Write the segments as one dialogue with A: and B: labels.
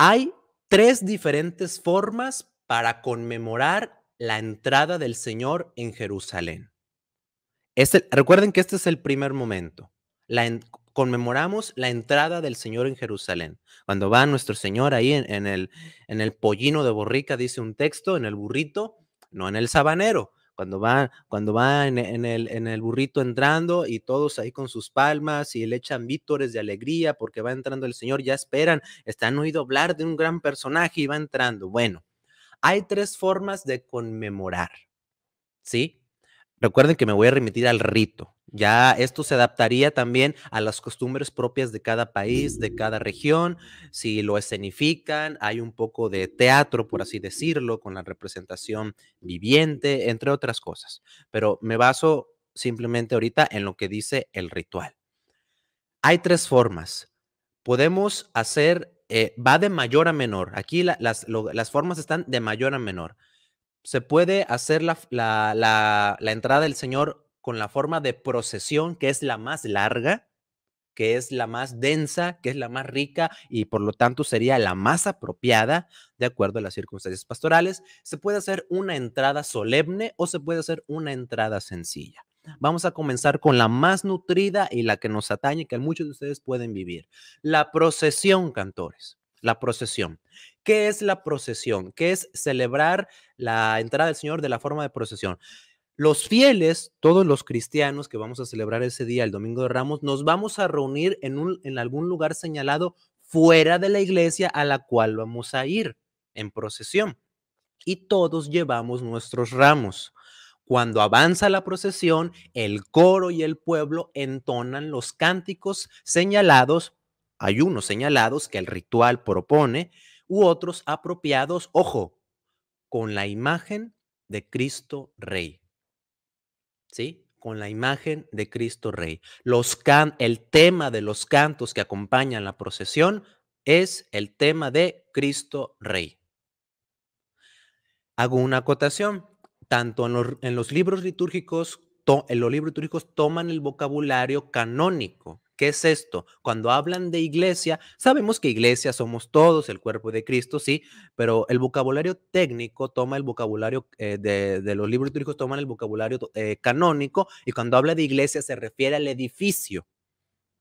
A: Hay tres diferentes formas para conmemorar la entrada del Señor en Jerusalén. recuerden que este es el primer momento. La conmemoramos la entrada del Señor en Jerusalén. Cuando va nuestro Señor ahí en, el, en el pollino de borrica, dice un texto, en el burrito, no en el sabanero cuando va, cuando va en, el, en el burrito entrando y todos ahí con sus palmas y le echan vítores de alegría porque va entrando el Señor, ya esperan, están oído hablar de un gran personaje y va entrando. Bueno, hay tres formas de conmemorar, ¿sí? Recuerden que me voy a remitir al rito. Ya esto se adaptaría también a las costumbres propias de cada país, de cada región. Si lo escenifican, hay un poco de teatro, por así decirlo, con la representación viviente, entre otras cosas. Pero me baso simplemente ahorita en lo que dice el ritual. Hay tres formas. Podemos hacer, eh, va de mayor a menor. Aquí las, formas están de mayor a menor. Se puede hacer la, la entrada del Señor con la forma de procesión, que es la más larga, que es la más densa, que es la más rica y por lo tanto sería la más apropiada de acuerdo a las circunstancias pastorales. Se puede hacer una entrada solemne o se puede hacer una entrada sencilla. Vamos a comenzar con la más nutrida y la que nos atañe, que muchos de ustedes pueden vivir. La procesión, cantores. La procesión. ¿Qué es la procesión? ¿Qué es celebrar la entrada del Señor de la forma de procesión? Los fieles, todos los cristianos que vamos a celebrar ese día, el Domingo de Ramos, nos vamos a reunir en, un, en algún lugar señalado fuera de la iglesia a la cual vamos a ir en procesión. Y todos llevamos nuestros ramos. Cuando avanza la procesión, el coro y el pueblo entonan los cánticos señalados, hay unos señalados que el ritual propone, u otros apropiados, ojo, con la imagen de Cristo Rey. Con la imagen de Cristo Rey. Los can el tema de los cantos que acompañan la procesión es el tema de Cristo Rey. Hago una acotación. Tanto en los, en los libros litúrgicos, en los libros litúrgicos toman el vocabulario canónico ¿Qué es esto? Cuando hablan de iglesia, sabemos que iglesia somos todos, el cuerpo de Cristo, sí, pero el vocabulario técnico toma el vocabulario eh, de, los libros litúrgicos, toman el vocabulario eh, canónico, y cuando habla de iglesia se refiere al edificio,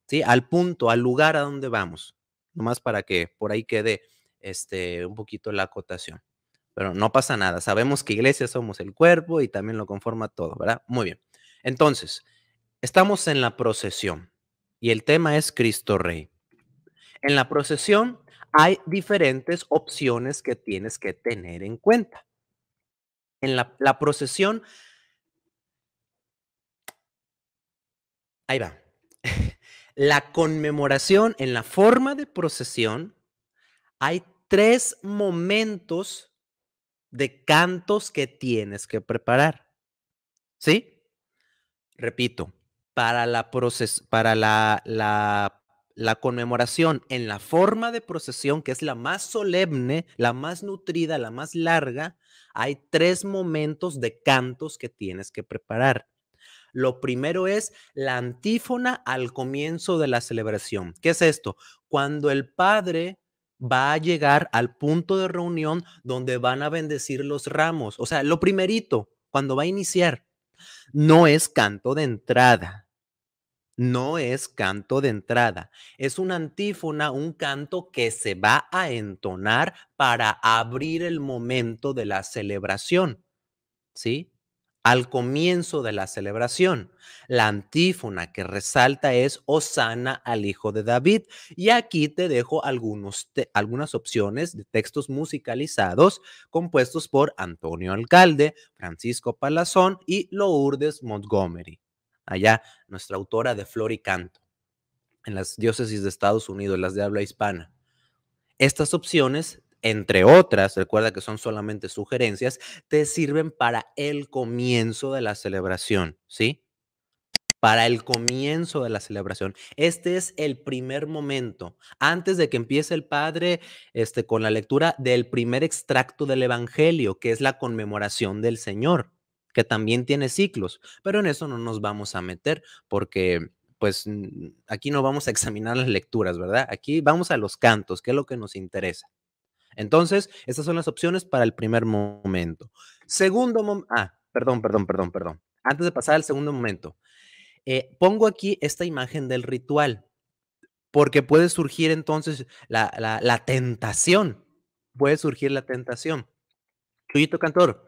A: sí, al punto, al lugar a donde vamos. Nomás para que por ahí quede este, un poquito la acotación. Pero no pasa nada, sabemos que iglesia somos el cuerpo y también lo conforma todo, ¿verdad? Muy bien. Entonces, estamos en la procesión y el tema es Cristo Rey. En la procesión hay diferentes opciones que tienes que tener en cuenta. En la, procesión, ahí va, la conmemoración en la forma de procesión, hay tres momentos de cantos que tienes que preparar. ¿Sí? Repito, para la, para conmemoración en la forma de procesión, que es la más solemne, la más nutrida, la más larga, hay tres momentos de cantos que tienes que preparar. Lo primero es la antífona al comienzo de la celebración. ¿Qué es esto? Cuando el Padre va a llegar al punto de reunión donde van a bendecir los ramos. O sea, lo primerito, cuando va a iniciar, no es canto de entrada no es canto de entrada, es una antífona, un canto que se va a entonar para abrir el momento de la celebración, ¿sí? Al comienzo de la celebración, la antífona que resalta es Osana al Hijo de David. Y aquí te dejo algunos algunas opciones de textos musicalizados compuestos por Antonio Alcalde, Francisco Palazón y Lourdes Montgomery allá, nuestra autora de Flor y Canto, en las diócesis de Estados Unidos, las de habla hispana. Estas opciones, entre otras, recuerda que son solamente sugerencias, te sirven para el comienzo de la celebración, ¿sí? Para el comienzo de la celebración. Este es el primer momento, antes de que empiece el Padre este, con la lectura del primer extracto del Evangelio, que es la conmemoración del Señor que también tiene ciclos, pero en eso no nos vamos a meter porque pues aquí no vamos a examinar las lecturas, ¿verdad? Aquí vamos a los cantos, que es lo que nos interesa. Entonces, estas son las opciones para el primer momento. Segundo momento, ah, perdón, perdón, perdón, perdón. Antes de pasar al segundo momento, eh, pongo aquí esta imagen del ritual, porque puede surgir entonces la, la tentación, puede surgir la tentación. Chuyito Cantor,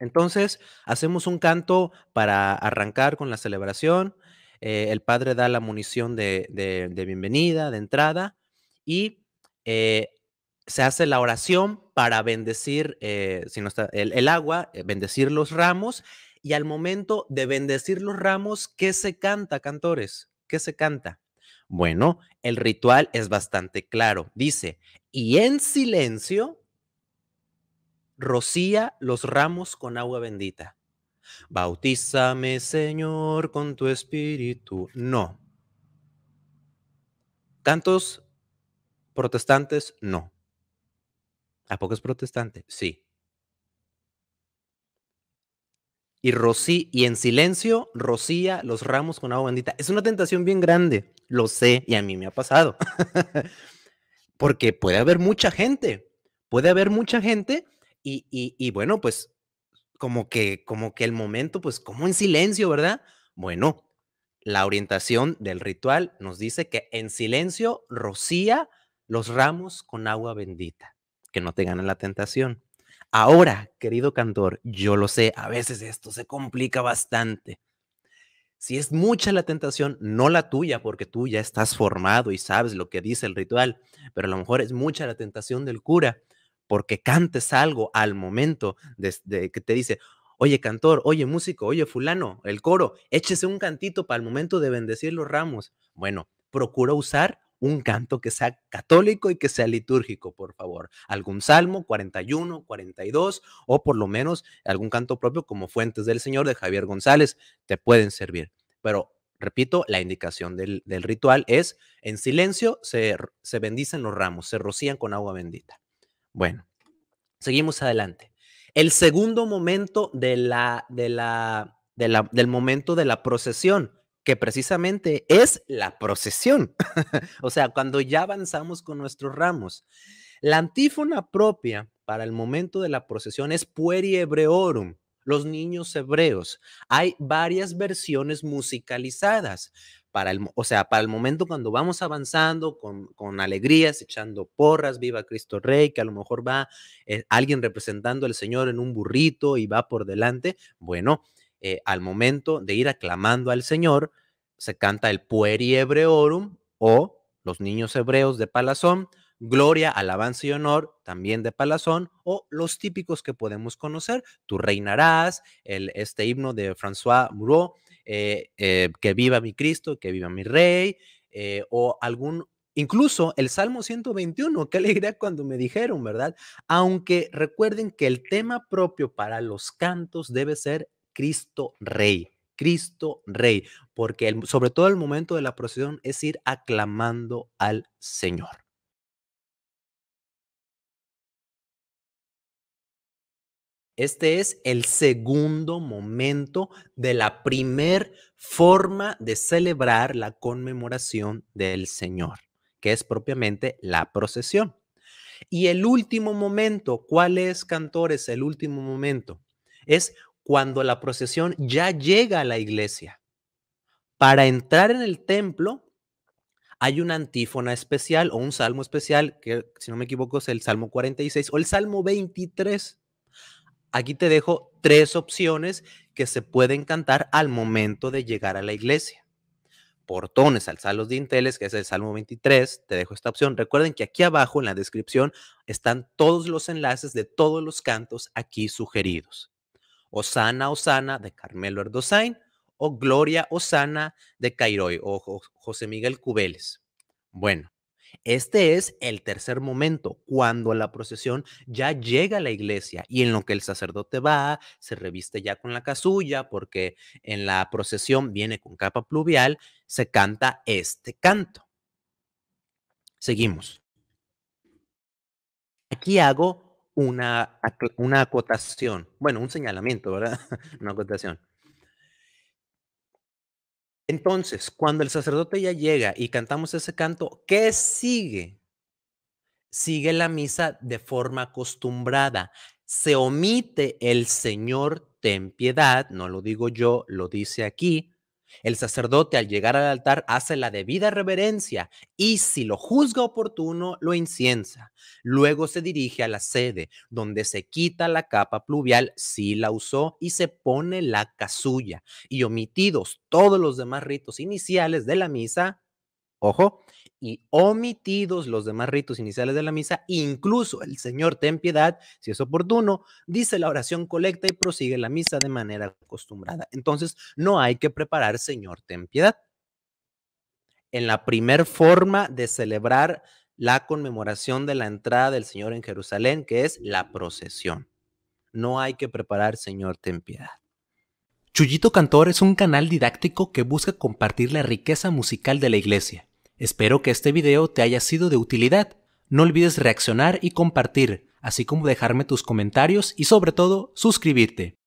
A: entonces, hacemos un canto para arrancar con la celebración. Eh, el padre da la munición de, bienvenida, de entrada, y eh, se hace la oración para bendecir eh, el, el, agua, bendecir los ramos, y al momento de bendecir los ramos, ¿qué se canta, cantores? ¿Qué se canta? Bueno, el ritual es bastante claro. Dice, y en silencio rocía los ramos con agua bendita. Bautízame, Señor, con tu espíritu. No. ¿Tantos protestantes, no. ¿A poco es protestante? Sí. Y, rocí, y en silencio rocía los ramos con agua bendita. Es una tentación bien grande, lo sé, y a mí me ha pasado. Porque puede haber mucha gente, puede haber mucha gente y, bueno, pues como que, como que el momento, pues como en silencio, ¿verdad? Bueno, la orientación del ritual nos dice que en silencio rocía los ramos con agua bendita, que no te gane la tentación. Ahora, querido cantor, yo lo sé, a veces esto se complica bastante. Si es mucha la tentación, no la tuya, porque tú ya estás formado y sabes lo que dice el ritual, pero a lo mejor es mucha la tentación del cura, porque cantes algo al momento desde que te dice, oye cantor, oye músico, oye fulano, el coro, échese un cantito para el momento de bendecir los ramos. Bueno, procura usar un canto que sea católico y que sea litúrgico, por favor. Algún salmo, 41, 42, o por lo menos algún canto propio como Fuentes del Señor de Javier González, te pueden servir. Pero, repito, la indicación del, ritual es, en silencio se, se bendicen los ramos, se rocían con agua bendita. Bueno, seguimos adelante. El segundo momento de la, de la, del momento de la procesión, que precisamente es la procesión. o sea, cuando ya avanzamos con nuestros ramos. La antífona propia para el momento de la procesión es Pueri Hebreorum, los niños hebreos. Hay varias versiones musicalizadas para el, o sea, para el momento cuando vamos avanzando con, con alegrías, echando porras, viva Cristo Rey, que a lo mejor va eh, alguien representando al Señor en un burrito y va por delante, bueno, eh, al momento de ir aclamando al Señor, se canta el Pueri Hebreorum o los niños hebreos de Palazón, Gloria, Alabanza y Honor, también de Palazón, o los típicos que podemos conocer, Tú reinarás, el, este himno de François Moreau, eh, eh, que viva mi Cristo, que viva mi Rey, eh, o algún Incluso el Salmo 121, qué alegría cuando me dijeron, ¿verdad? Aunque recuerden que el tema propio para los cantos debe ser Cristo Rey, Cristo Rey, porque sobre todo el momento de la procesión es ir aclamando al Señor. Este es el segundo momento de la primer forma de celebrar la conmemoración del Señor, que es propiamente la procesión. Y el último momento, ¿cuál es, cantores? El último momento es cuando la procesión ya llega a la iglesia. Para entrar en el templo hay una antífona especial o un salmo especial, que si no me equivoco es el Salmo 46 o el Salmo 23. Aquí te dejo tres opciones que se pueden cantar al momento de llegar a la iglesia. Portones, alzar los dinteles, que es el Salmo 23, te dejo esta opción. Recuerden que aquí abajo en la descripción están todos los enlaces de todos los cantos aquí sugeridos. Osana, Osana de Carmelo Erdosain o Gloria Osana de Cairoy o José Miguel Cubeles. Bueno, este es el tercer momento, cuando la procesión ya llega a la iglesia y en lo que el sacerdote va, se reviste ya con la casulla, porque en la procesión viene con capa pluvial, se canta este canto. Seguimos. Aquí hago una, una acotación, bueno, un señalamiento, ¿verdad? Una acotación. Entonces, cuando el sacerdote ya llega y cantamos ese canto, ¿qué sigue? Sigue la misa de forma acostumbrada. Se omite el Señor, ten piedad, no lo digo yo, lo dice aquí, el sacerdote al llegar al altar hace la debida reverencia y si lo juzga oportuno, lo inciensa. Luego se dirige a la sede, donde se quita la capa pluvial si la usó y se pone la casulla. Y omitidos todos los demás ritos iniciales de la misa, ojo, y omitidos los demás ritos iniciales de la misa, incluso el Señor ten piedad, si es oportuno, dice la oración colecta y prosigue la misa de manera acostumbrada. Entonces, no hay que preparar Señor ten piedad. En la primer forma de celebrar la conmemoración de la entrada del Señor en Jerusalén, que es la procesión. No hay que preparar Señor ten piedad. Chullito Cantor es un canal didáctico que busca compartir la riqueza musical de la iglesia Espero que este video te haya sido de utilidad. No olvides reaccionar y compartir, así como dejarme tus comentarios y sobre todo suscribirte.